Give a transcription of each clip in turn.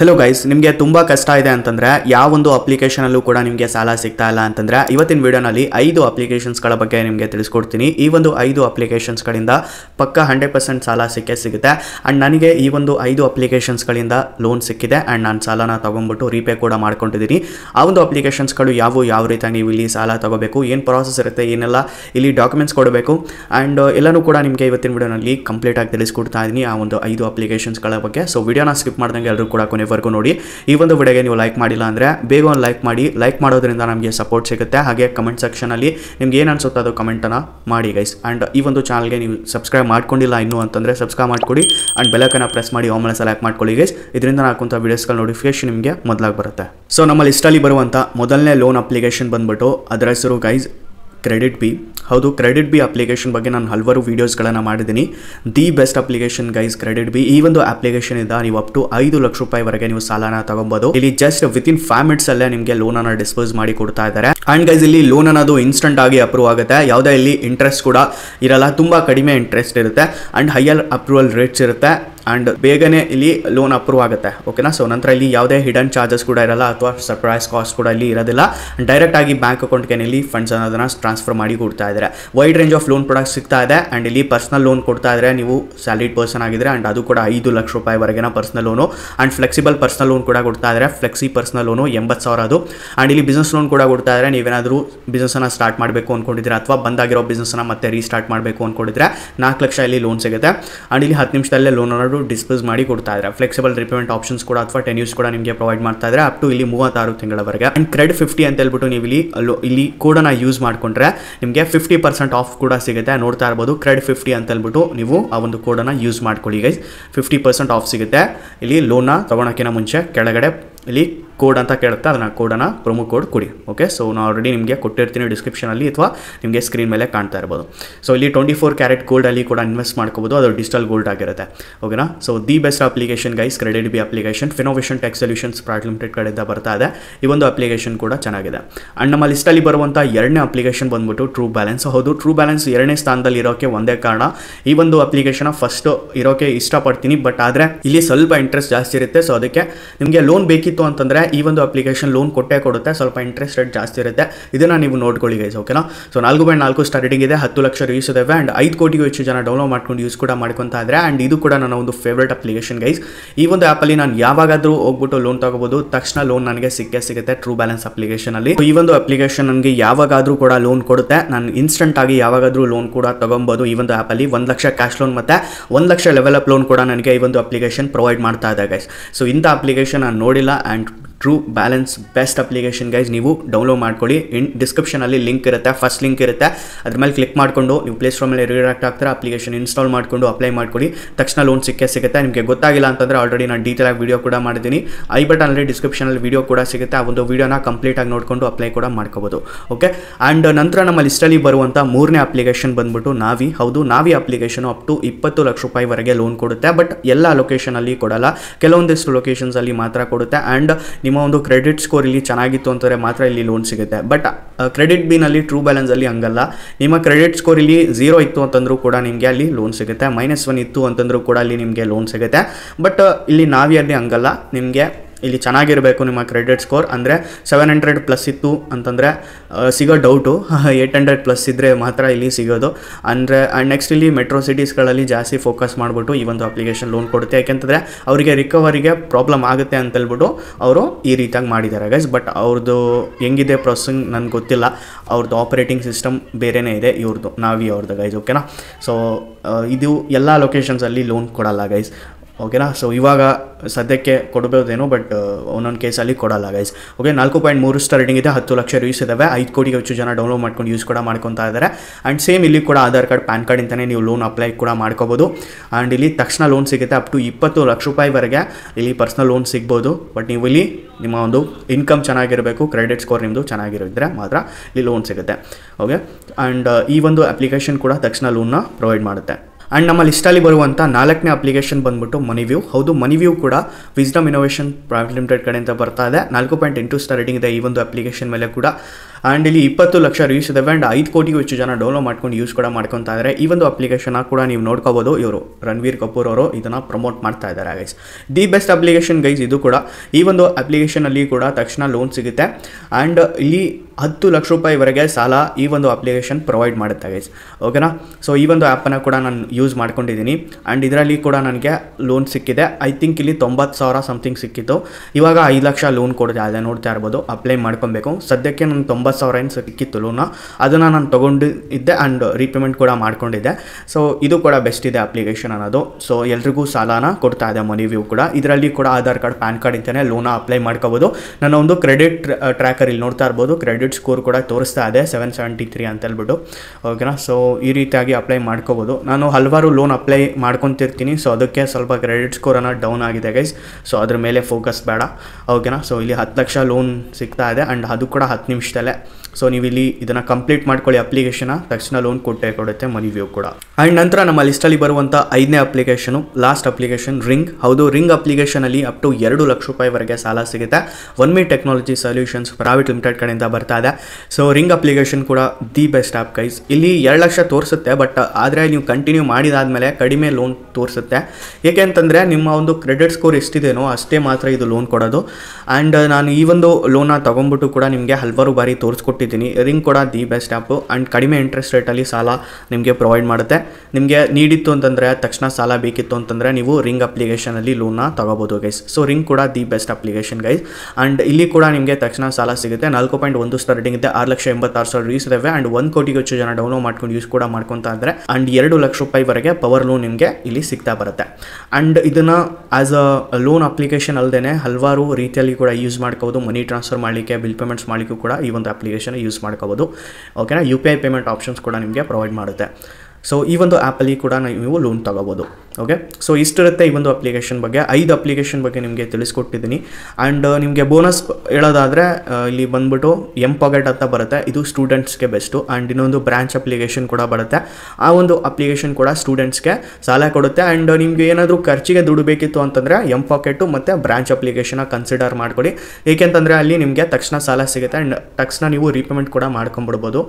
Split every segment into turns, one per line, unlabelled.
hello guys ನಿಮಗೆ ತುಂಬ ಕಷ್ಟ ಇದೆ ಅಂತಂದರೆ ಯಾವೊಂದು ಅಪ್ಲಿಕೇಶನಲ್ಲೂ ಕೂಡ ನಿಮಗೆ ಸಾಲ ಸಿಗ್ತಾ ಇಲ್ಲ ಅಂತಂದರೆ ಇವತ್ತಿನ ವೀಡಿಯೋನಲ್ಲಿ ಐದು ಅಪ್ಲಿಕೇಶನ್ಸ್ಗಳ ಬಗ್ಗೆ ನಿಮಗೆ ತಿಳಿಸ್ಕೊಡ್ತೀನಿ ಈ ಒಂದು ಐದು ಅಪ್ಲಿಕೇಶನ್ಸ್ಗಳಿಂದ ಪಕ್ಕ ಹಂಡ್ರೆಡ್ ಪರ್ಸೆಂಟ್ ಸಾಲ ಸಿಕ್ಕೇ ಸಿಗುತ್ತೆ ಆ್ಯಂಡ್ ನನಗೆ ಈ ಒಂದು ಐದು ಅಪ್ಲಿಕೇಶನ್ಸ್ಗಳಿಂದ ಲೋನ್ ಸಿಕ್ಕಿದೆ ಆ್ಯಂಡ್ ನಾನು ಸಾಲನ ತೊಗೊಂಬಿಟ್ಟು ರೀಪೇ ಕೂಡ ಮಾಡ್ಕೊಂಡಿದ್ದೀನಿ ಆ ಒಂದು ಅಪ್ಲಿಕೇಶನ್ಸ್ಗಳು ಯಾವುವು ಯಾವ ರೀತಿ ನೀವು ಇಲ್ಲಿ ಸಾಲ ತೊಗೋಬೇಕು ಏನು ಪ್ರಾಸೆಸ್ ಇರುತ್ತೆ ಏನೆಲ್ಲ ಇಲ್ಲಿ ಡಾಕ್ಯುಮೆಂಟ್ಸ್ ಕೊಡಬೇಕು ಆ್ಯಂಡ್ ಎಲ್ಲನೂ ಕೂಡ ನಿಮಗೆ ಇವತ್ತಿನ ವೀಡಿಯೋನಲ್ಲಿ ಕಂಪ್ಲೀಟಾಗಿ ತಿಳಿಸ್ಕೊಡ್ತಾ ಇದ್ದೀನಿ ಆ ಒಂದು ಐದು ಅಪ್ಲಿಕೇಶನ್ಸ್ಗಳ ಬಗ್ಗೆ ಸೊ ವೀಡಿಯೋನ ಸ್ಕಿಪ್ ಮಾಡ್ದಂಗೆ ಎಲ್ಲರೂ ಕೂಡ ಕೊನೆ ಇಲ್ಲಿವರೆಗೂ ನೋಡಿ ಈ ಒಂದು ವಿಡಿಯೋಗೆ ನೀವು ಲೈಕ್ ಮಾಡಿಲ್ಲ ಅಂದರೆ ಬೇಗ ಒಂದು ಲೈಕ್ ಮಾಡಿ ಲೈಕ್ ಮಾಡೋದ್ರಿಂದ ನಮಗೆ ಸಪೋರ್ಟ್ ಸಿಗುತ್ತೆ ಹಾಗೆ ಕಮೆಂಟ್ ಸೆಕ್ಷನಲ್ಲಿ ನಿಮ್ಗೆ ಏನು ಅನಿಸುತ್ತೋ ಅದು ಕಮೆಂಟನ್ನು ಮಾಡಿ ಗೈಸ್ ಆ್ಯಂಡ್ ಈ ಒಂದು ಚಾನಲ್ಗೆ ನೀವು ಸಬ್ಸ್ಕ್ರೈಬ್ ಮಾಡ್ಕೊಂಡಿಲ್ಲ ಇನ್ನೂ ಅಂತಂದರೆ ಸಬ್ಸ್ಕ್ರೈಬ್ ಮಾಡಿಕೊಡಿ ಆ್ಯಂಡ್ ಬೆಲಕನ್ನು ಪ್ರೆಸ್ ಮಾಡಿ ಆಮೇಲೆ ಸೆಲೆಕ್ಟ್ ಮಾಡ್ಕೊಳ್ಳಿ ಗೈಸ್ ಇದರಿಂದ ನಾಲ್ಕಂಥ ವೀಡಿಯೋಸ್ಗಳ ನೋಟಿಫಿಕೇಶನ್ ನಿಮಗೆ ಮೊದಲಾಗಿ ಬರುತ್ತೆ ಸೊ ನಮ್ಮ ಲಿಸ್ಟಲ್ಲಿ ಬರುವಂಥ ಮೊದಲನೇ ಲೋನ್ ಅಪ್ಲಿಕೇಶನ್ ಬಂದ್ಬಿಟ್ಟು ಅದರ ಹೆಸರು ಗೈಸ್ ಕ್ರೆಡಿಟ್ ಬಿ ಹೌದು ಕ್ರೆಡಿಟ್ ಬಿ ಅಪ್ಲಿಕೇಶನ್ ಬಗ್ಗೆ ನಾನು ಹಲವಾರು ವೀಡಿಯೋಸ್ಗಳನ್ನು ಮಾಡಿದ್ದೀನಿ the best application guys CreditBee ಈ ಒಂದು ಅಪ್ಲಿಕೇಶನ್ ಇಂದ ನೀವು ಅಪ್ ಟು ಐದು ಲಕ್ಷ ರೂಪಾಯಿವರೆಗೆ ನೀವು ಸಾಲನ ತಗೊಬಹುದು ಇಲ್ಲಿ just within five minutes ಅಲ್ಲೇ ನಿಮಗೆ ಲೋನ್ ಅನ್ನ ಡಿಸ್ಪೋಸ್ ಮಾಡಿ ಕೊಡ್ತಾ ಇದ್ದಾರೆ ಅಂಡ್ ಗೈಸ್ ಇಲ್ಲಿ ಲೋನ್ ಅನ್ನೋದು ಇನ್ಸ್ಟೆಂಟ್ ಆಗಿ ಅಪ್ರೂವ್ ಆಗುತ್ತೆ ಯಾವುದೇ ಇಲ್ಲಿ ಇಂಟ್ರೆಸ್ಟ್ ಕೂಡ ಇರಲ್ಲ ತುಂಬಾ ಕಡಿಮೆ ಇಂಟ್ರೆಸ್ಟ್ ಇರುತ್ತೆ ಅಂಡ್ ಹೈಯರ್ ಅಪ್ರೂವಲ್ ರೇಟ್ಸ್ ಇರುತ್ತೆ ಆ್ಯಂಡ್ ಬೇಗನೆ ಇಲ್ಲಿ ಲೋನ್ ಅಪ್ರೂವ್ ಆಗುತ್ತೆ ಓಕೆನಾ ಸೊ ನಂತರ ಇಲ್ಲಿ ಯಾವುದೇ ಹಿಡನ್ ಚಾರ್ಜಸ್ ಕೂಡ ಇರಲ್ಲ ಅಥವಾ ಸರ್ಪ್ರೈಸ್ ಕಾಸ್ಟ್ ಕೂಡ ಇಲ್ಲಿ ಇರೋದಿಲ್ಲ ಡೈರೆಕ್ಟ್ ಆಗಿ ಬ್ಯಾಂಕ್ ಅಕೌಂಟ್ಗೆ ಇಲ್ಲಿ ಫಂಡ್ಸ್ ಅನ್ನೋದನ್ನ ಟ್ರಾನ್ಸ್ಫರ್ ಮಾಡಿ ಕೊಡ್ತಾ ಇದ್ದಾರೆ wide range of loan product ಸಿಗ್ತಾ ಇದೆ ಆ್ಯಂಡ್ ಇಲ್ಲಿ ಪರ್ಸನಲ್ ಲೋನ್ ಕೊಡ್ತಾ ಇದ್ರೆ ನೀವು ಸ್ಯಾಲಿಡ್ ಪರ್ಸನ್ ಆಗಿದ್ರೆ ಆ್ಯಂಡ್ ಅದು ಕೂಡ ಐದು ಲಕ್ಷ ರೂಪಾಯಿ ವರೆಗಿನ personal loan and flexible personal loan ಕೂಡ ಕೊಡ್ತಾ ಇದ್ದಾರೆ ಫ್ಲೆಕ್ಸಿ ಪರ್ಸನಲ್ ಲೋನು ಎಂಬತ್ತು ಸಾವಿರ ಅದು ಆ್ಯಂಡ್ ಇಲ್ಲಿ ಬಿಸ್ನೆಸ್ ಲೋನ್ ಕೂಡ ಕೊಡ್ತಾ ಇದ್ದಾರೆ ನೀವೇನಾದರೂ ಬಿಸ್ನೆಸ್ನ ಸ್ಟಾರ್ಟ್ ಮಾಡಬೇಕು ಅಂದ್ಕೊಂಡಿದ್ರೆ ಅಥವಾ ಬಂದಾಗಿರೋ ಬಿಸ್ನೆಸ್ನ ಮತ್ತೆ ರೀಸ್ಟಾರ್ಟ್ ಮಾಡಬೇಕು ಅಂದ್ಕೊಂಡಿದ್ರೆ ನಾಲ್ಕು ಲಕ್ಷ ಇಲ್ಲಿ ಲೋನ್ ಸಿಗುತ್ತೆ ಆ್ಯಂಡ್ ಇಲ್ಲಿ ಹತ್ತು ನಿಮಿಷದಲ್ಲೇ ಲೋನ್ ಅನ್ನೋದು ಡಿಸ್ಪೋಸ್ ಮಾಡಿ ಕೊಡ್ತಾ ಇದ್ದಾರೆ ಫ್ಲೆಕ್ಸಿಬಲ್ ರಿಪೇಮೆಂಟ್ ಆಪ್ಷನ್ಸ್ ಕೂಡ ಅಥವಾ ಟೆನ್ ಯೂಸ್ ಕೂಡ ನಿಮಗೆ ಪ್ರೊವೈಡ್ ಮಾಡ್ತಾ ಇದ್ದಾರೆ ಅಪ್ ಟು ಇಲ್ಲಿ ಮೂವತ್ತಾರು ತಿಂಗಳವರೆಗೆ ಅಂಡ್ ಕ್ರೆಡ್ ಫಿಫ್ಟಿ ಅಂತ ಹೇಳ್ಬಿಟ್ಟು ನೀವು ಇಲ್ಲಿ ಇಲ್ಲಿ ಕೋಡನ್ನ ಯೂಸ್ ಮಾಡಿಕೊಂಡ್ರೆ ನಿಮಗೆ ಫಿಫ್ಟಿ ಪರ್ಸೆಂಟ್ ಆಫ್ ಕೂಡ ಸಿಗುತ್ತೆ ನೋಡ್ತಾ ಇರ್ಬೋದು ಕ್ರೆಡ್ ಫಿಫ್ಟಿ ಅಂತ ಹೇಳ್ಬಿಟ್ಟು ನೀವು ಆ ಒಂದು ಕೋಡನ್ನು ಯೂಸ್ ಮಾಡ್ಕೊಳ್ಳಿ ಗೈಸ್ ಫಿಫ್ಟಿ ಪರ್ಸೆಂಟ್ ಆಫ್ ಸಿಗುತ್ತೆ ಇಲ್ಲಿ ಲೋನ್ನ ತೊಗೊಳೋಕ್ಕಿಂತ ಮುಂಚೆ ಕೆಳಗಡೆ ಇಲ್ಲಿ ಕೋಡ್ ಅಂತ ಕೇಳುತ್ತೆ ಅದನ್ನ ಕೋಡನ್ನು ಪ್ರೊಮೋ ಕೋಡ್ ಕೊಡಿ ಓಕೆ ಸೊ ನಾನು ಆಲ್ರೆಡಿ ನಿಮಗೆ ಕೊಟ್ಟಿರ್ತೀನಿ ಡಿಸ್ಕ್ರಿಪ್ಷನಲ್ಲಿ ಅಥವಾ ನಿಮಗೆ ಸ್ಕ್ರೀನ್ ಮೇಲೆ ಕಾಣ್ತಾ ಇರ್ಬೋದು ಸೊ ಇಲ್ಲಿ ಟ್ವೆಂಟಿ ಫೋರ್ ಕ್ಯಾರೆಟ್ ಅಲ್ಲಿ ಕೂಡ ಇನ್ವೆಸ್ಟ್ ಮಾಡ್ಕೋಬೋದು ಅದು ಡಿಜಿಟಲ್ ಗೋಲ್ಡ್ ಆಗಿರುತ್ತೆ ಓಕೆನಾ so the best application guys CreditBee application Finnovation tech solutions private limited ಕಡೆಯಿಂದ ಬರ್ತಾ ಇದೆ ಈ ಒಂದು ಅಪ್ಲಿಕೇಶನ್ ಕೂಡ ಚೆನ್ನಾಗಿದೆ ಅಂಡ್ ನಮ್ಮ ಲಿಸ್ಟಲ್ಲಿ ಬರುವಂಥ ಎರಡನೇ ಅಪ್ಲಿಕೇಶನ್ ಬಂದ್ಬಿಟ್ಟು ಟ್ರೂ ಬ್ಯಾಲೆನ್ಸ್ ಹೌದು ಟ್ರೂ ಬ್ಯಾಲೆನ್ಸ್ ಎರಡನೇ ಸ್ಥಾನದಲ್ಲಿ ಇರೋಕ್ಕೆ ಒಂದೇ ಕಾರಣ ಈ ಒಂದು ಅಪ್ಲಿಕೇಶನ್ ಫಸ್ಟ್ ಇರೋಕ್ಕೆ ಇಷ್ಟಪಡ್ತೀನಿ ಬಟ್ ಆದರೆ ಇಲ್ಲಿ ಸ್ವಲ್ಪ ಇಂಟ್ರೆಸ್ಟ್ ಜಾಸ್ತಿ ಇರುತ್ತೆ ಸೊ ಅದಕ್ಕೆ ನಿಮಗೆ ಲೋನ್ ಬೇಕಿತ್ತು ಅಂತಂದರೆ ಈ ಒಂದು ಅಪ್ಲಿಕೇಶನ್ ಲೋನ್ ಕೊಟ್ಟೇ ಕೊಡುತ್ತೆ ಸ್ವಲ್ಪ ಇಂಟ್ರೆಸ್ಟ್ ರೇಟ್ ಜಾಸ್ತಿ ಇರುತ್ತೆ ಇದನ್ನು ನೀವು ನೋಡ್ಕೊಳ್ಳಿ ಗೈಸ್ ಓಕೆನಾ ಸೊ ನಾಲ್ಕು ಪಾಯಿಂಟ್ ನಾಲ್ಕು ಸ್ಟಾರ್ಟಿಂಗ್ ಇದೆ ಹತ್ತು ಲಕ್ಷ ರೀಸ್ ಇದಾವೆ ಆ್ಯಂಡ್ ಐದು ಕೋಟಿಗೂ ಹೆಚ್ಚು ಜನ ಡೌನ್ಲೋಡ್ ಮಾಡ್ಕೊಂಡು ಯೂಸ್ ಕೂಡ ಮಾಡ್ಕೊತಾ ಇದ್ದಾರೆ ಆ್ಯಂಡ್ ಇದು ಕೂಡ ನನ್ನ ಒಂದು ಫೇವ್ರೇಟ್ ಅಪ್ಲಿಕೇಶನ್ ಗೈಸ್ ಈ ಒಂದು ಆ್ಯಪಲ್ಲಿ ನಾನು ಯಾವಾಗಾದರೂ ಹೋಗ್ಬಿಟ್ಟು ಲೋನ್ ತಗೋಬೋದು ತಕ್ಷಣ ಲೋನ್ ನನಗೆ ಸಿಕ್ಕೇ ಸಿಗುತ್ತೆ ಟ್ರೂ ಬ್ಯಾಲೆನ್ಸ್ ಅಪ್ಲಿಕೇಶನಲ್ಲಿ ಈ ಒಂದು ಅಪ್ಲಿಕೇಶನ್ ನನಗೆ ಯಾವಾಗಾದರೂ ಕೂಡ ಲೋನ್ ಕೊಡುತ್ತೆ ನಾನು ಇನ್ಸ್ಟೆಂಟ್ ಆಗಿ ಯಾವಾಗಾದರೂ ಲೋನ್ ಕೂಡ ತಗೊಬೋದು ಈ ಒಂದು ಆ್ಯಪಲ್ಲಿ ಒಂದು ಲಕ್ಷ ಕ್ಯಾಶ್ ಲೋನ್ ಮತ್ತು ಒಂದು ಲಕ್ಷ ಲೆವೆಲ್ ಅಪ್ ಲೋನ್ ಕೂಡ ನನಗೆ ಈ ಒಂದು ಅಪ್ಲಿಕೇಶನ್ ಪ್ರೊವೈಡ್ ಮಾಡ್ತಾ ಇದೆ ಗೈಸ್ ಸೊ ಇಂಥ ಅಪ್ಲಿಕೇಶನ್ ನಾನು ನೋಡಿಲ್ಲ and True Balance best application guys ನೀವು ಡೌನ್ಲೋಡ್ ಮಾಡ್ಕೊಳ್ಳಿ ಇನ್ ಡಿಸ್ಕ್ರಿಪ್ಷನಲ್ಲಿ ಲಿಂಕ್ ಇರುತ್ತೆ ಫಸ್ಟ್ ಲಿಂಕ್ ಇರುತ್ತೆ ಅದ್ರ ಮೇಲೆ ಕ್ಲಿಕ್ ಮಾಡಿಕೊಂಡು ನೀವು ಪ್ಲೇ ಮೇಲೆ ರಿಡಾಕ್ಟ್ ಆಗ್ತಾರೆ ಅಪ್ಲಿಕೇಶನ್ ಇನ್ಸ್ಟಾಲ್ ಮಾಡಿಕೊಂಡು ಅಪ್ಲೈ ಮಾಡ್ಕೊಳ್ಳಿ ತಕ್ಷಣ ಲೋನ್ ಸಿಕ್ಕೇ ಸಿಗುತ್ತೆ ನಿಮಗೆ ಗೊತ್ತಾಗಿಲ್ಲ ಅಂತಂದರೆ ಆಲ್ರೆಡಿ ನಾನು ಡೀಟೇಲ್ ಆಗಿ ವೀಡಿಯೋ ಕೂಡ ಮಾಡಿದ್ದೀನಿ ಐ ಬಟನಲ್ಲಿ ಡಿಸ್ಕ್ರಿಪ್ಷನಲ್ಲಿ ವೀಡಿಯೋ ಕೂಡ ಸಿಗುತ್ತೆ ಆ ಒಂದು ವೀಡಿಯೋನ ಕಂಪ್ಲೀಟಾಗಿ ನೋಡಿಕೊಂಡು ಅಪ್ಲೈ ಕೂಡ ಮಾಡ್ಕೋಬೋದು ಓಕೆ ಆ್ಯಂಡ್ ನಂತರ ನಮ್ಮ ಲಿಸ್ಟಲ್ಲಿ ಬರುವಂಥ ಮೂರನೇ ಅಪ್ಲಿಕೇಶನ್ ಬಂದ್ಬಿಟ್ಟು ನಾವಿ ಹೌದು ನಾವಿ ಅಪ್ಲಿಕೇಶನ್ ಅಪ್ ಟು ಇಪ್ಪತ್ತು ಲಕ್ಷ ರೂಪಾಯಿವರೆಗೆ ಲೋನ್ ಕೊಡುತ್ತೆ ಬಟ್ ಎಲ್ಲ ಲೊಕೇಶನಲ್ಲಿ ಕೊಡಲ್ಲ ಕೆಲವೊಂದಿಷ್ಟು ಲೊಕೇಶನ್ಸಲ್ಲಿ ಮಾತ್ರ ಕೊಡುತ್ತೆ ಆ್ಯಂಡ್ ನಿಮ್ಮ ಒಂದು ಕ್ರೆಡಿಟ್ ಸ್ಕೋರ್ ಇಲ್ಲಿ ಚೆನ್ನಾಗಿತ್ತು ಅಂತಂದರೆ ಮಾತ್ರ ಇಲ್ಲಿ ಲೋನ್ ಸಿಗುತ್ತೆ ಬಟ್ ಕ್ರೆಡಿಟ್ ಬಿನಲ್ಲಿ ಟ್ರೂ ಅಲ್ಲಿ ಹಂಗಲ್ಲ ನಿಮ್ಮ ಕ್ರೆಡಿಟ್ ಸ್ಕೋರ್ ಇಲ್ಲಿ ಝೀರೋ ಇತ್ತು ಅಂತಂದ್ರೂ ಕೂಡ ನಿಮಗೆ ಅಲ್ಲಿ ಲೋನ್ ಸಿಗುತ್ತೆ ಮೈನಸ್ ಒನ್ ಇತ್ತು ಅಂತಂದ್ರೂ ಕೂಡ ಅಲ್ಲಿ ನಿಮಗೆ ಲೋನ್ ಸಿಗುತ್ತೆ ಬಟ್ ಇಲ್ಲಿ ಅಲ್ಲಿ ಹಂಗಲ್ಲ ನಿಮಗೆ ಇಲ್ಲಿ ಚೆನ್ನಾಗಿರಬೇಕು ನಿಮ್ಮ ಕ್ರೆಡಿಟ್ ಸ್ಕೋರ್ ಅಂದರೆ ಸೆವೆನ್ ಹಂಡ್ರೆಡ್ ಪ್ಲಸ್ ಇತ್ತು ಅಂತಂದರೆ ಸಿಗೋ ಡೌಟು ಏಯ್ಟ್ ಹಂಡ್ರೆಡ್ ಪ್ಲಸ್ ಇದ್ದರೆ ಮಾತ್ರ ಇಲ್ಲಿ ಸಿಗೋದು ಅಂದರೆ ಆ್ಯಂಡ್ ನೆಕ್ಸ್ಟ್ ಇಲ್ಲಿ ಮೆಟ್ರೋ ಸಿಟೀಸ್ಗಳಲ್ಲಿ ಜಾಸ್ತಿ ಫೋಕಸ್ ಮಾಡಿಬಿಟ್ಟು ಈ ಒಂದು ಅಪ್ಲಿಕೇಶನ್ ಲೋನ್ ಕೊಡುತ್ತೆ ಯಾಕೆಂತಂದರೆ ಅವರಿಗೆ ರಿಕವರಿಗೆ ಪ್ರಾಬ್ಲಮ್ ಆಗುತ್ತೆ ಅಂತ ಅವರು ಈ ರೀತಿಯಾಗಿ ಮಾಡಿದ್ದಾರೆ ಗೈಸ್ ಬಟ್ ಅವ್ರದ್ದು ಹೆಂಗಿದೆ ಪ್ರೊಸೆಸಿಂಗ್ ನನಗೆ ಗೊತ್ತಿಲ್ಲ ಅವ್ರದ್ದು ಆಪರೇಟಿಂಗ್ ಸಿಸ್ಟಮ್ ಬೇರೆನೇ ಇದೆ ಇವ್ರದ್ದು ನಾವಿ ಅವ್ರದ್ದು ಗೈಸ್ ಓಕೆನಾ ಸೊ ಇದು ಎಲ್ಲ ಲೊಕೇಶನ್ಸಲ್ಲಿ ಲೋನ್ ಕೊಡಲ್ಲ ಗೈಸ್ ಓಕೆನಾ ಸೊ ಇವಾಗ ಸದ್ಯಕ್ಕೆ ಕೊಡಬೋದೇನು ಬಟ್ uh, ಒಂದೊಂದು ಕೇಸಲ್ಲಿ ಕೊಡಲ್ಲ ಗೈಸ್ ಓಕೆ ನಾಲ್ಕು ಪಾಯಿಂಟ್ ಮೂರು ಸ್ಟಾರ್ ಇದೆ ಹತ್ತು ಲಕ್ಷ ರೀಸ್ ಇದ್ದಾವೆ ಐದು ಕೋಟಿಗೆ ಹೆಚ್ಚು ಜನ ಡೌನ್ಲೋಡ್ ಮಾಡ್ಕೊಂಡು ಯೂಸ್ ಕೂಡ ಮಾಡ್ಕೊತಾ ಇದ್ದಾರೆ ಆ್ಯಂಡ್ ಸೇಮ್ ಇಲ್ಲಿ ಕೂಡ ಆಧಾರ್ ಕಾರ್ಡ್ ಪ್ಯಾನ್ ಕಾರ್ಡ್ ಇಂತಲೇ ನೀವು ಲೋನ್ ಅಪ್ಲೈ ಕೂಡ ಮಾಡ್ಕೋಬೋದು ಆ್ಯಂಡ್ ಇಲ್ಲಿ ತಕ್ಷಣ ಲೋನ್ ಸಿಗುತ್ತೆ ಅಪ್ ಟು ಇಪ್ಪತ್ತು ಲಕ್ಷ ರೂಪಾಯಿವರೆಗೆ ಇಲ್ಲಿ ಪರ್ಸ್ನಲ್ ಲೋನ್ ಸಿಗ್ಬೋದು ಬಟ್ ನೀವು ಇಲ್ಲಿ ನಿಮ್ಮ ಒಂದು ಇನ್ಕಮ್ ಚೆನ್ನಾಗಿರಬೇಕು ಕ್ರೆಡಿಟ್ ಸ್ಕೋರ್ ನಿಮ್ಮದು ಚೆನ್ನಾಗಿರಿದ್ರೆ ಮಾತ್ರ ಇಲ್ಲಿ ಲೋನ್ ಸಿಗುತ್ತೆ ಓಕೆ ಆ್ಯಂಡ್ uh, ಈ ಒಂದು ಅಪ್ಲಿಕೇಶನ್ ಕೂಡ ತಕ್ಷಣ ಲೋನ್ನ ಪ್ರೊವೈಡ್ ಮಾಡುತ್ತೆ ಆ್ಯಂಡ್ ನಮ್ಮ ಲಿಸ್ಟಲ್ಲಿ ಬರುವಂಥ ನಾಲ್ಕನೇ ಅಪ್ಲಿಕೇಶನ್ ಬಂದ್ಬಿಟ್ಟು ಮನಿವ್ಯೂ ಹೌದು ಮನಿವ್ಯೂ ಕೂಡ ವಿಸ್ಡಮ್ ಇನೋವೇಷನ್ ಪ್ರೈವೇಟ್ ಲಿಮಿಟೆಡ್ ಕಡೆಯಿಂದ ಬರ್ತಾ ಇದೆ ನಾಲ್ಕು ಪಾಯಿಂಟ್ ಎಂಟು ಸ್ಟಾರ್ ರೇಟಿಂಗ್ ಇದೆ ಈ ಒಂದು ಅಪ್ಲಿಕೇಶನ್ ಮೇಲೆ ಕೂಡ ಆ್ಯಂಡ್ ಇಲ್ಲಿ ಇಪ್ಪತ್ತು ಲಕ್ಷ ರೀಸ್ ಇದಾವೆ ಆ್ಯಂಡ್ ಐದು ಕೋಟಿಗೂ ಹೆಚ್ಚು ಜನ ಡೌನ್ಲೋಡ್ ಮಾಡ್ಕೊಂಡು ಯೂಸ್ ಕೂಡ ಮಾಡ್ಕೊತಾ ಇದ್ದಾರೆ ಈ ಒಂದು ಅಪ್ಲಿಕೇಶನ್ ಕೂಡ ನೀವು ನೋಡ್ಕೋಬೋದು ಇವರು ರಣವೀರ್ ಕಪೂರ್ ಅವರು ಇದನ್ನು ಪ್ರಮೋಟ್ ಮಾಡ್ತಾ ಇದ್ದಾರೆ guys the best application guys ಇದು ಕೂಡ ಈ ಒಂದು ಅಪ್ಲಿಕೇಶನಲ್ಲಿ ಕೂಡ ತಕ್ಷಣ ಲೋನ್ ಸಿಗುತ್ತೆ ಆ್ಯಂಡ್ ಇಲ್ಲಿ ಹತ್ತು ಲಕ್ಷ ರೂಪಾಯಿವರೆಗೆ ಸಾಲ ಈ ಒಂದು ಅಪ್ಲಿಕೇಶನ್ ಪ್ರೊವೈಡ್ ಮಾಡುತ್ತೆ ಗೈಸ್ ಓಕೆನಾ ಸೊ ಈ ಒಂದು ಆ್ಯಪನ್ನು ಕೂಡ ನಾನು ಯೂಸ್ ಮಾಡ್ಕೊಂಡಿದ್ದೀನಿ ಆ್ಯಂಡ್ ಇದರಲ್ಲಿ ಕೂಡ ನನಗೆ ಲೋನ್ ಸಿಕ್ಕಿದೆ ಐ ಥಿಂಕ್ ಇಲ್ಲಿ ತೊಂಬತ್ತು ಸಾವಿರ ಸಮಥಿಂಗ್ ಸಿಕ್ಕಿತ್ತು ಇವಾಗ ಐದು ಲಕ್ಷ ಲೋನ್ ಕೊಡಿದೆ ಅದೇ ನೋಡ್ತಾ ಇರ್ಬೋದು ಅಪ್ಲೈ ಮಾಡ್ಕೊಬೇಕು ಸದ್ಯಕ್ಕೆ ನಾನು ತೊಂಬತ್ತು ಒಂಬತ್ತು ಸಾವಿರ ಏನು ಸಿಕ್ಕಿತ್ತು ಲೋನು ಅದನ್ನು ನಾನು ತೊಗೊಂಡು ಇದ್ದೆ ಆ್ಯಂಡ್ ರೀಪೇಮೆಂಟ್ ಕೂಡ ಮಾಡ್ಕೊಂಡಿದ್ದೆ ಸೊ ಇದು ಕೂಡ ಬೆಸ್ಟ್ ಇದೆ ಅಪ್ಲಿಕೇಶನ್ ಅನ್ನೋದು ಸೊ ಎಲ್ರಿಗೂ ಸಾಲನ ಕೊಡ್ತಾ ಇದೆ ವ್ಯೂ ಕೂಡ ಇದರಲ್ಲಿ ಕೂಡ ಆಧಾರ್ ಕಾರ್ಡ್ ಪ್ಯಾನ್ ಕಾರ್ಡ್ ಇಂತಲೇ ಲೋನ ಅಪ್ಲೈ ಮಾಡ್ಕೋಬೋದು ನನ್ನ ಒಂದು ಕ್ರೆಡಿಟ್ ಟ್ರ್ಯಾಕರ್ ಇಲ್ಲಿ ನೋಡ್ತಾ ಇರ್ಬೋದು ಕ್ರೆಡಿಟ್ ಸ್ಕೋರ್ ಕೂಡ ತೋರಿಸ್ತಾ ಇದೆ ಸೆವೆನ್ ಸೆವೆಂಟಿ ತ್ರೀ ಅಂತ ಹೇಳ್ಬಿಟ್ಟು ಓಕೆನಾ ಸೊ ಈ ರೀತಿಯಾಗಿ ಅಪ್ಲೈ ಮಾಡ್ಕೋಬೋದು ನಾನು ಹಲವಾರು ಲೋನ್ ಅಪ್ಲೈ ಮಾಡ್ಕೊತಿರ್ತೀನಿ ಸೊ ಅದಕ್ಕೆ ಸ್ವಲ್ಪ ಕ್ರೆಡಿಟ್ ಸ್ಕೋರ್ ಸ್ಕೋರನ್ನು ಡೌನ್ ಆಗಿದೆ ಗೈಸ್ ಸೊ ಅದ್ರ ಮೇಲೆ ಫೋಕಸ್ ಬೇಡ ಓಕೆನಾ ಸೊ ಇಲ್ಲಿ ಹತ್ತು ಲಕ್ಷ ಲೋನ್ ಸಿಗ್ತಾ ಇದೆ ಆ್ಯಂಡ್ ಅದು ಕೂಡ ಹತ್ತು ನಿಮಿಷದಲ್ಲೇ ಸೊ ನೀವು ಇಲ್ಲಿ ಇದನ್ನು ಕಂಪ್ಲೀಟ್ ಮಾಡ್ಕೊಳ್ಳಿ ಅಪ್ಲಿಕೇಶನ್ ತಕ್ಷಣ ಲೋನ್ ಕೊಟ್ಟೆ ಕೊಡುತ್ತೆ ಮನಿ ವ್ಯೂ ಕೂಡ ಆ್ಯಂಡ್ ನಂತರ ನಮ್ಮ ಲಿಸ್ಟಲ್ಲಿ ಬರುವಂಥ ಐದನೇ ಅಪ್ಲಿಕೇಶನು ಲಾಸ್ಟ್ ಅಪ್ಲಿಕೇಶನ್ ರಿಂಗ್ ಹೌದು ರಿಂಗ್ ಅಪ್ಲಿಕೇಶನಲ್ಲಿ ಅಪ್ ಟು ಎರಡು ಲಕ್ಷ ರೂಪಾಯಿವರೆಗೆ ಸಾಲ ಸಿಗುತ್ತೆ Onemi technology solutions private limited ಕಡೆಯಿಂದ ಬರ್ತಾ ಇದೆ ಸೊ ರಿಂಗ್ ಅಪ್ಲಿಕೇಶನ್ ಕೂಡ ದಿ ಬೆಸ್ಟ್ ಆಪ್ ಗೈಸ್ ಇಲ್ಲಿ ಎರಡು ಲಕ್ಷ ತೋರಿಸುತ್ತೆ ಬಟ್ ಆದರೆ ನೀವು ಕಂಟಿನ್ಯೂ ಮಾಡಿದಾದಮೇಲೆ ಕಡಿಮೆ ಲೋನ್ ತೋರಿಸುತ್ತೆ ಏಕೆ ಅಂತಂದರೆ ನಿಮ್ಮ ಒಂದು ಕ್ರೆಡಿಟ್ ಸ್ಕೋರ್ ಎಷ್ಟಿದೆಯೋ ಅಷ್ಟೇ ಮಾತ್ರ ಇದು ಲೋನ್ ಕೊಡೋದು ಆ್ಯಂಡ್ ನಾನು ಈ ಒಂದು ಲೋನ ತಗೊಂಡ್ಬಿಟ್ಟು ಕೂಡ ನಿಮಗೆ ಹಲವಾರು ಬಾರಿ ತೋರಿಸ್ಕೊಟ್ಟು ಕೊಟ್ಟಿದ್ದೀನಿ ರಿಂಗ್ ಕೂಡ ದಿ ಬೆಸ್ಟ್ ಆ್ಯಪು ಆ್ಯಂಡ್ ಕಡಿಮೆ ಇಂಟ್ರೆಸ್ಟ್ ರೇಟಲ್ಲಿ ಸಾಲ ನಿಮಗೆ ಪ್ರೊವೈಡ್ ಮಾಡುತ್ತೆ ನಿಮಗೆ ನೀಡಿತ್ತು ಅಂತಂದರೆ ತಕ್ಷಣ ಸಾಲ ಬೇಕಿತ್ತು ಅಂತಂದರೆ ನೀವು ರಿಂಗ್ ಅಪ್ಲಿಕೇಶನಲ್ಲಿ ಲೋನ್ನ ತೊಗೋಬೋದು ಗೈಸ್ ಸೊ ರಿಂಗ್ ಕೂಡ the best application guys and ಇಲ್ಲಿ ಕೂಡ ನಿಮಗೆ ತಕ್ಷಣ ಸಾಲ ಸಿಗುತ್ತೆ ನಾಲ್ಕು ಪಾಯಿಂಟ್ ಒಂದು ಸ್ಟಾರ್ ಸ್ಟಾರ್ಟಿಂಗ್ ಇದೆ ಆರು ಲಕ್ಷ ಎಂಬತ್ತಾರು ಸಾವಿರ ರೀಸ್ ಇದಾವೆ ಆ್ಯಂಡ್ ಒಂದು ಕೋಟಿಗೆ ಹೆಚ್ಚು ಜನ ಡೌನ್ಲೋಡ್ ಮಾಡ್ಕೊಂಡು ಯೂಸ್ ಕೂಡ ಮಾಡ್ಕೊತಾ ಇದ್ದರೆ ಆ್ಯಂಡ್ ಎರಡು ಲಕ್ಷ ರೂಪಾಯಿವರೆಗೆ ಪವರ್ ಲೋನ್ ನಿಮಗೆ ಇಲ್ಲಿ ಸಿಗ್ತಾ ಬರುತ್ತೆ ಆ್ಯಂಡ್ ಇದನ್ನು ಆ್ಯಸ್ ಅ ಲೋನ್ ಅಪ್ಲಿಕೇಶನ್ ಅಲ್ಲದೆ ಹಲವಾರು ರೀತಿಯಲ್ಲಿ ಕೂಡ ಯೂಸ್ ಮಾಡ್ಕೋಬೋದು ಮನಿ ಟ್ರಾನ್ಸ್ಫರ್ ಮಾಡಲಿಕ್ಕೆ ಬಿಲ್ ಪೇಮೆಂಟ್ಸ್ ಮಾಡಲಿಕ್ಕೂ ಕೂಡ ಈ ಒಂದು ಅಪ್ಲಿಕೇಶನ್ ಅಪ್ಲಿಕೇಶನ್ ಯೂಸ್ ಮಾಡ್ಕೋಬೋದು ಓಕೆನಾ U P I payment options ಕೂಡ ನಿಮಗೆ ಪ್ರೊವೈಡ್ ಮಾಡುತ್ತೆ ಸೊ ಈ ಒಂದು ಆ್ಯಪಲ್ಲಿ ಕೂಡ ನೀವು ಲೋನ್ ತಗೋಬೋದು ಓಕೆ ಸೊ ಇಷ್ಟಿರುತ್ತೆ ಈ ಒಂದು ಅಪ್ಲಿಕೇಶನ್ ಬಗ್ಗೆ ಐದು ಅಪ್ಲಿಕೇಶನ್ ಬಗ್ಗೆ ನಿಮಗೆ ತಿಳಿಸ್ಕೊಟ್ಟಿದ್ದೀನಿ ಆ್ಯಂಡ್ uh, ನಿಮಗೆ ಬೋನಸ್ ಹೇಳೋದಾದರೆ uh, ಇಲ್ಲಿ ಬಂದ್ಬಿಟ್ಟು ಎಂ ಪಾಕೆಟ್ ಅಂತ ಬರುತ್ತೆ ಇದು ಸ್ಟೂಡೆಂಟ್ಸ್ಗೆ ಬೆಸ್ಟು ಆ್ಯಂಡ್ ಇನ್ನೊಂದು ಬ್ರಾಂಚ್ ಅಪ್ಲಿಕೇಶನ್ ಕೂಡ ಬರುತ್ತೆ ಆ ಒಂದು ಅಪ್ಲಿಕೇಶನ್ ಕೂಡ ಸ್ಟೂಡೆಂಟ್ಸ್ಗೆ ಸಾಲ ಕೊಡುತ್ತೆ ಆ್ಯಂಡ್ uh, ನಿಮಗೆ ಏನಾದರೂ ಖರ್ಚಿಗೆ ದುಡ್ಡು ಬೇಕಿತ್ತು ಅಂತಂದರೆ ಎಂ ಪಾಕೆಟು ಮತ್ತು ಬ್ರಾಂಚ್ ಅಪ್ಲಿಕೇಶನ ಕನ್ಸಿಡರ್ ಮಾಡಿಕೊಡಿ ಏಕೆಂತಂದರೆ ಅಲ್ಲಿ ನಿಮಗೆ ತಕ್ಷಣ ಸಾಲ ಸಿಗುತ್ತೆ ಆ್ಯಂಡ್ ತಕ್ಷಣ ನೀವು ರೀಪೇಮೆಂಟ್ ಕೂಡ ಮಾಡ್ಕೊಂಬಿಡ್ಬೋದು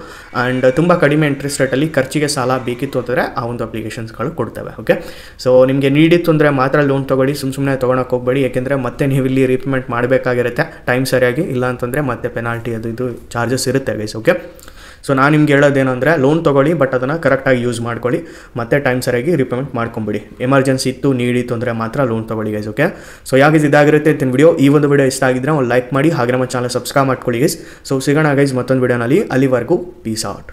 ಆ್ಯಂಡ್ ತುಂಬ ಕಡಿಮೆ ಇಂಟ್ರೆಸ್ಟ್ ರೇಟಲ್ಲಿ ಖರ್ಚಿಗೆ ಸಾಲ ಬೇಕು ಬೇಕಿತ್ತು ಅಂತಂದರೆ ಆ ಒಂದು ಅಪ್ಲಿಕೇಶನ್ಸ್ಗಳು ಕೊಡ್ತವೆ ಓಕೆ ಸೊ ನಿಮಗೆ ನೀಡಿತ್ತು ಅಂದರೆ ಮಾತ್ರ ಲೋನ್ ತೊಗೊಳ್ಳಿ ಸುಮ್ಮ ಸುಮ್ಮನೆ ತೊಗೊಳಕ್ಕೆ ಹೋಗಬೇಡಿ ಏಕೆಂದರೆ ಮತ್ತೆ ನೀವು ಇಲ್ಲಿ ರೀಪೇಮೆಂಟ್ ಮಾಡಬೇಕಾಗಿರುತ್ತೆ ಟೈಮ್ ಸರಿಯಾಗಿ ಇಲ್ಲ ಅಂತಂದರೆ ಮತ್ತೆ ಪೆನಾಲ್ಟಿ ಅದು ಇದು ಚಾರ್ಜಸ್ ಇರುತ್ತೆ ಗೈಸ್ ಓಕೆ ಸೊ ನಾನು ನಿಮ್ಗೆ ಹೇಳೋದೇನಂದರೆ ಲೋನ್ ತೊಗೊಳ್ಳಿ ಬಟ್ ಅದನ್ನು ಕರೆಕ್ಟಾಗಿ ಯೂಸ್ ಮಾಡ್ಕೊಳ್ಳಿ ಮತ್ತೆ ಟೈಮ್ ಸರಿಯಾಗಿ ರಿಪೇಮೆಂಟ್ ಮಾಡ್ಕೊಂಬಿಡಿ ಎಮರ್ಜೆನ್ಸಿ ಇತ್ತು ನೀಡಿತ್ತು ಅಂದರೆ ಮಾತ್ರ ಲೋನ್ ತೊಗೊಳ್ಳಿ ಗೈಸ್ ಓಕೆ ಸೊ ಯಾಕೆ ಇದಾಗಿರುತ್ತೆ ತಿನ್ ವೀಡಿಯೋ ಈ ಒಂದು ವಿಡಿಯೋ ಇಷ್ಟ ಆಗಿದ್ರೆ ಒಂದು ಲೈಕ್ ಮಾಡಿ ಹಾಗೆ ನಮ್ಮ ಚಾನಲ್ ಸಬ್ಸ್ಕ್ರೈಬ್ ಮಾಡ್ಕೊಳ್ಳಿ ಗೈಸ್ ಸೊ ಸಿಗೋಣ ಗೈಸ್ ಮತ್ತೊಂದು ವಿಡಿಯೋನಲ್ಲಿ ಅಲ್ಲಿವರೆಗೂ ಪೀಸ್ ಔಟ್